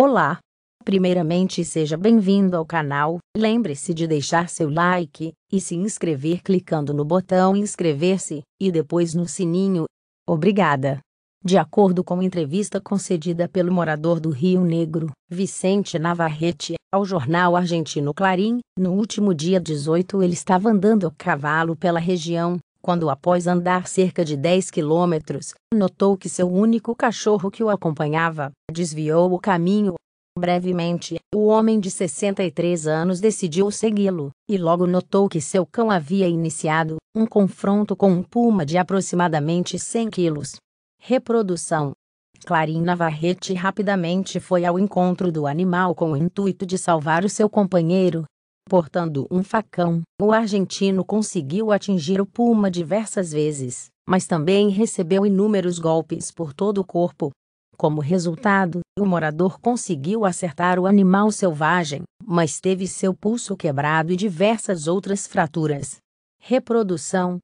Olá! Primeiramente, seja bem-vindo ao canal. Lembre-se de deixar seu like e se inscrever clicando no botão inscrever-se e depois no sininho. Obrigada! De acordo com entrevista concedida pelo morador do Rio Negro, Vicente Navarrete, ao jornal argentino Clarim, no último dia 18 ele estava andando a cavalo pela região, quando após andar cerca de 10 quilômetros, notou que seu único cachorro que o acompanhava desviou o caminho. Brevemente, o homem de 63 anos decidiu segui-lo, e logo notou que seu cão havia iniciado um confronto com um puma de aproximadamente 100 quilos. Reprodução Clarim Navarrete rapidamente foi ao encontro do animal com o intuito de salvar o seu companheiro. Portando um facão, o argentino conseguiu atingir o puma diversas vezes, mas também recebeu inúmeros golpes por todo o corpo, como resultado, o morador conseguiu acertar o animal selvagem, mas teve seu pulso quebrado e diversas outras fraturas. Reprodução.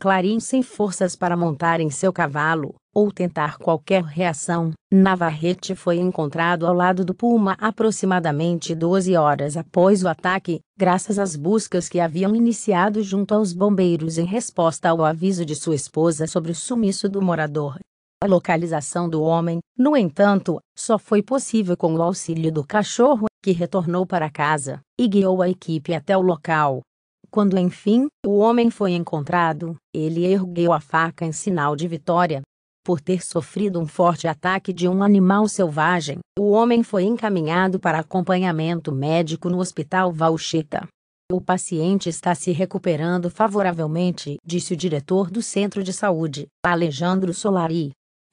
Clarim sem forças para montar em seu cavalo, ou tentar qualquer reação, Navarrete foi encontrado ao lado do Puma aproximadamente 12 horas após o ataque, graças às buscas que haviam iniciado junto aos bombeiros em resposta ao aviso de sua esposa sobre o sumiço do morador. A localização do homem, no entanto, só foi possível com o auxílio do cachorro, que retornou para casa e guiou a equipe até o local. Quando enfim o homem foi encontrado, ele ergueu a faca em sinal de vitória. Por ter sofrido um forte ataque de um animal selvagem, o homem foi encaminhado para acompanhamento médico no Hospital Valcheta. O paciente está se recuperando favoravelmente, disse o diretor do centro de saúde, Alejandro Solari.